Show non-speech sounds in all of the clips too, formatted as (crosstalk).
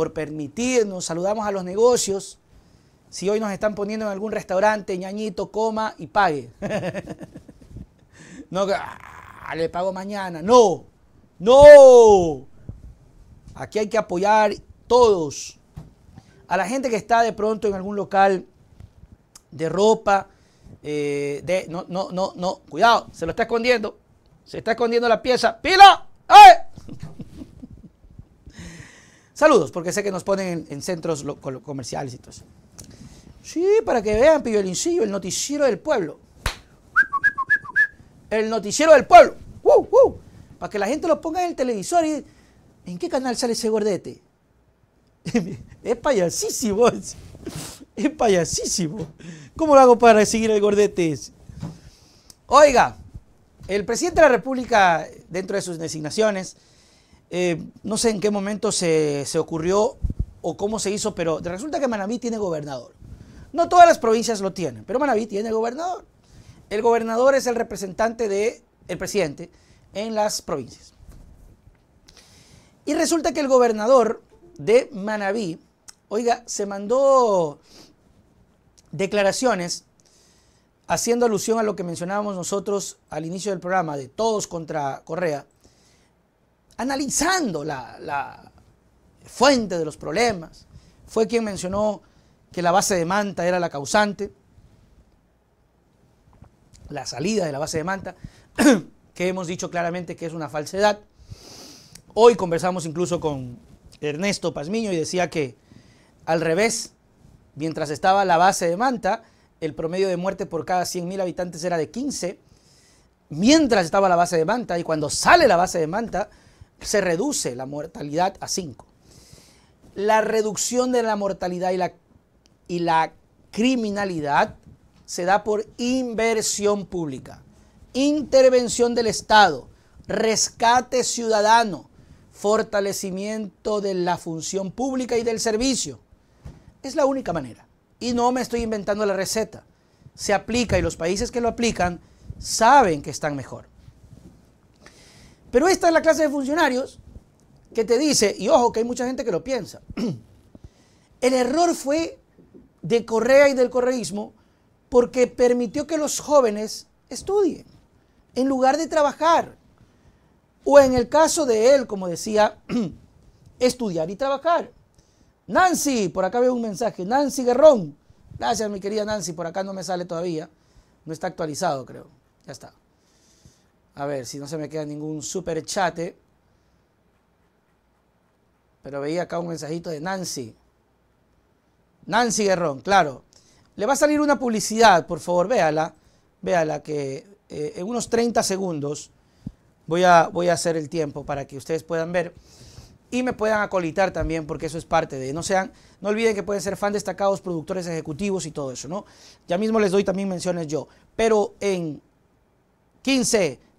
por permitirnos. Saludamos a los negocios. Si hoy nos están poniendo en algún restaurante, ñañito, coma y pague. (laughs) no, ah, le pago mañana. No, no. Aquí hay que apoyar todos. A la gente que está de pronto en algún local de ropa, eh, de, no, no, no, no, cuidado, se lo está escondiendo. Se está escondiendo la pieza. ¡Pilo! Saludos, porque sé que nos ponen en, centros comerciales y todo eso. Sí, para que vean, Pillolincillo, el noticiero del pueblo. El noticiero del pueblo. Para que la gente lo ponga en el televisor y... ¿En qué canal sale ese gordete? (laughs) es payasísimo. Es payasísimo. ¿Cómo lo hago para recibir el gordete Oiga, el presidente de la República, dentro de sus designaciones, eh, no sé en qué momento se, ocurrió o cómo se hizo, pero resulta que Manabí tiene gobernador. No todas las provincias lo tienen, pero Manabí tiene gobernador. El gobernador es el representante del el presidente en las provincias. Y resulta que el gobernador de Manabí, oiga, se mandó declaraciones haciendo alusión a lo que mencionábamos nosotros al inicio del programa de todos contra Correa analizando la, fuente de los problemas. Fue quien mencionó que la base de Manta era la causante, la salida de la base de Manta, (clears throat) que hemos dicho claramente que es una falsedad. Hoy conversamos incluso con Ernesto Pazmiño y decía que al revés, mientras estaba la base de Manta, el promedio de muerte por cada 100.000 habitantes era de 15, mientras estaba la base de Manta y cuando sale la base de Manta, se reduce la mortalidad a 5. La reducción de la mortalidad y la, y la criminalidad se da por inversión pública, intervención del Estado, rescate ciudadano, fortalecimiento de la función pública y del servicio. Es la única manera. Y no me estoy inventando la receta. Se aplica y los países que lo aplican saben que están mejor. Pero esta es la clase de funcionarios que te dice, y ojo que hay mucha gente que lo piensa, (clears throat) el error fue de Correa y del correísmo porque permitió que los jóvenes estudien en lugar de trabajar. O en el caso de él, como decía, (clears throat) estudiar y trabajar. Nancy, por acá veo un mensaje. Nancy Guerrón. Gracias, mi querida Nancy. Por acá no me sale todavía. No está actualizado, creo. Ya está. A ver si no se me queda ningún super chate. Pero veía acá un mensajito de Nancy. Nancy Guerrón, claro. Le va a salir una publicidad, por favor, véala. Véala que eh, en unos 30 segundos voy a, voy a hacer el tiempo para que ustedes puedan ver y me puedan acolitar también, porque eso es parte de. No sean, no olviden que pueden ser fan destacados, productores ejecutivos y todo eso, ¿no? Ya mismo les doy también menciones yo. Pero en 15,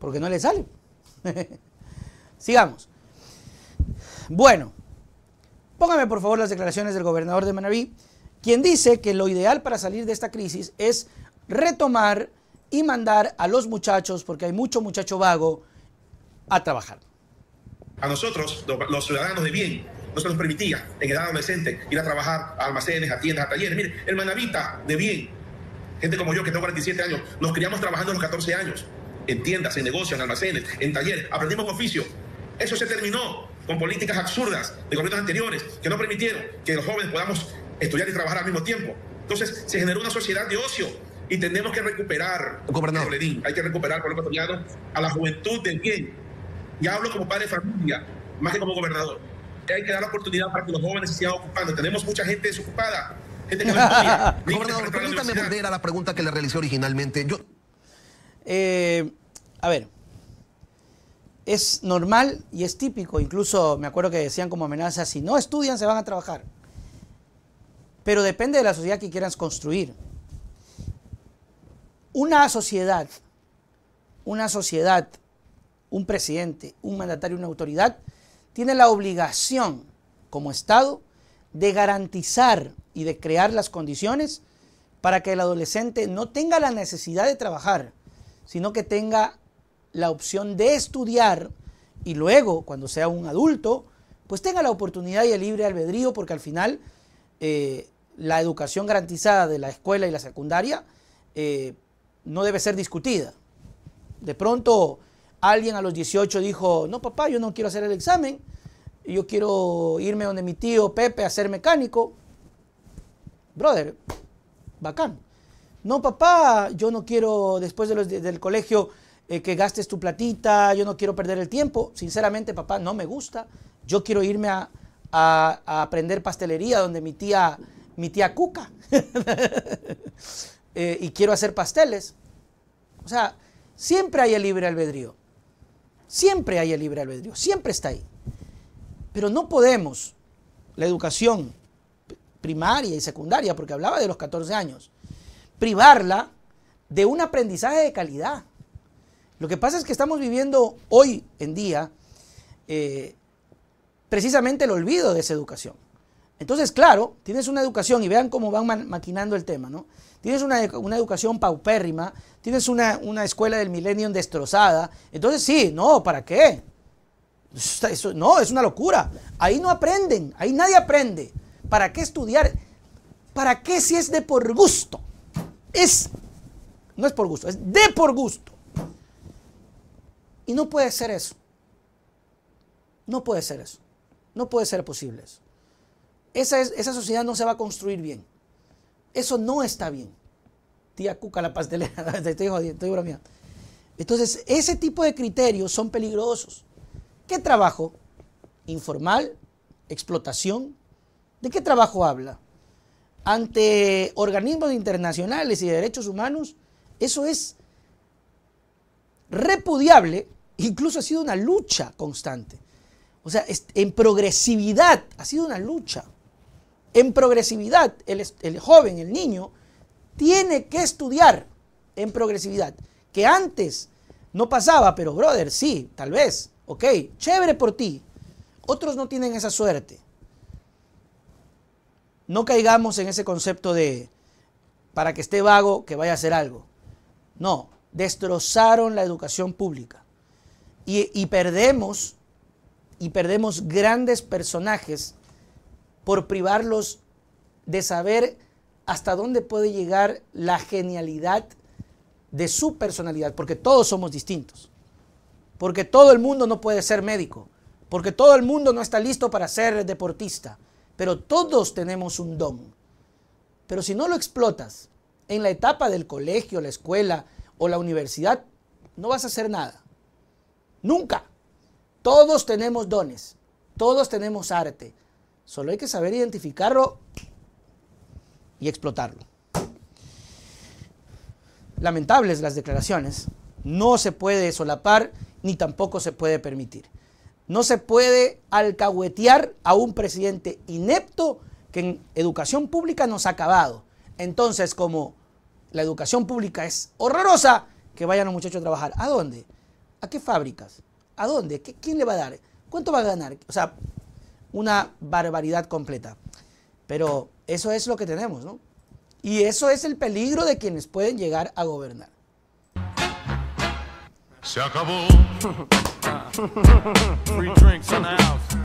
porque no le sale. (laughs) Sigamos. Bueno, póngame por favor las declaraciones del gobernador de Manabí, quien dice que lo ideal para salir de esta crisis es retomar y mandar a los muchachos, porque hay mucho muchacho vago, a trabajar. A nosotros, los ciudadanos de bien, no se nos permitía en edad adolescente ir a trabajar a almacenes, a tiendas, a talleres. Mire, el manavita de bien, gente como yo que tengo 47 años, nos criamos trabajando a los 14 años en tiendas, en negocios, en almacenes, en talleres. Aprendimos oficio. Eso se terminó con políticas absurdas de gobiernos anteriores que no permitieron que los jóvenes podamos estudiar y trabajar al mismo tiempo. Entonces se generó una sociedad de ocio y tenemos que recuperar, Gobernador. hay que recuperar por lo ecuatoriano a la juventud del bien. Y hablo como padre de familia, más que como gobernador. Hay que dar la oportunidad para que los jóvenes se sigan ocupando. Tenemos mucha gente desocupada. Gente (laughs) Gobernador, permítame volver a la pregunta que le realicé originalmente. Yo... Eh, a ver, es normal y es típico, incluso me acuerdo que decían como amenaza, si no estudian se van a trabajar. Pero depende de la sociedad que quieras construir. Una sociedad, una sociedad, un presidente, un mandatario, una autoridad, tiene la obligación como Estado de garantizar y de crear las condiciones para que el adolescente no tenga la necesidad de trabajar, sino que tenga la opción de estudiar y luego, cuando sea un adulto, pues tenga la oportunidad y el libre albedrío, porque al final eh, la educación garantizada de la escuela y la secundaria eh, no debe ser discutida. De pronto alguien a los 18 dijo, no papá, yo no quiero hacer el examen, yo quiero irme donde mi tío Pepe a ser mecánico. Brother, bacán. No papá, yo no quiero después del colegio eh, que gastes tu platita, yo no quiero perder el tiempo. Sinceramente, papá, no me gusta. Yo quiero irme a, aprender pastelería donde mi tía, mi tía Cuca. (laughs) Eh, y quiero hacer pasteles. O sea, siempre hay el libre albedrío. Siempre hay el libre albedrío. Siempre está ahí. Pero no podemos, la educación primaria y secundaria, porque hablaba de los 14 años, privarla de un aprendizaje de calidad. Lo que pasa es que estamos viviendo hoy en día eh, precisamente el olvido de esa educación. Entonces, claro, tienes una educación, y vean cómo van maquinando el tema, ¿no? Tienes una, educación paupérrima, tienes una, escuela del milenio destrozada. Entonces, sí, no, ¿para qué? no, es una locura. Ahí no aprenden, ahí nadie aprende. ¿Para qué estudiar? ¿Para qué si es de por gusto? Es, no es por gusto, es de por gusto. Y no puede ser eso. No puede ser eso. No puede ser posible eso. Esa, esa sociedad no se va a construir bien. Eso no está bien. Tía Cuca, la pastelera, (laughs) estoy jodiendo, estoy bromeando. Entonces, ese tipo de criterios son peligrosos. ¿Qué trabajo? Informal, explotación. ¿De qué trabajo habla? Ante organismos internacionales y derechos humanos, eso es repudiable Incluso ha sido una lucha constante. O sea, en progresividad ha sido una lucha. En progresividad, el, joven, el niño, tiene que estudiar en progresividad. Que antes no pasaba, pero brother, sí, tal vez. Ok, chévere por ti. Otros no tienen esa suerte. No caigamos en ese concepto de para que esté vago, que vaya a hacer algo. No, destrozaron la educación pública. Y, perdemos, y perdemos grandes personajes por privarlos de saber hasta dónde puede llegar la genialidad de su personalidad, porque todos somos distintos, porque todo el mundo no puede ser médico, porque todo el mundo no está listo para ser deportista, pero todos tenemos un don. Pero si no lo explotas en la etapa del colegio, la escuela o la universidad, no vas a hacer nada. Nunca. Todos tenemos dones, todos tenemos arte. Solo hay que saber identificarlo y explotarlo. Lamentables las declaraciones. No se puede solapar ni tampoco se puede permitir. No se puede alcahuetear a un presidente inepto que en educación pública nos ha acabado. Entonces, como la educación pública es horrorosa, que vayan los muchachos a trabajar. ¿A dónde? ¿A qué fábricas? ¿A dónde? ¿Quién le va a dar? ¿Cuánto va a ganar? O sea, una barbaridad completa. Pero eso es lo que tenemos, ¿no? Y eso es el peligro de quienes pueden llegar a gobernar. Se acabó. (laughs) Free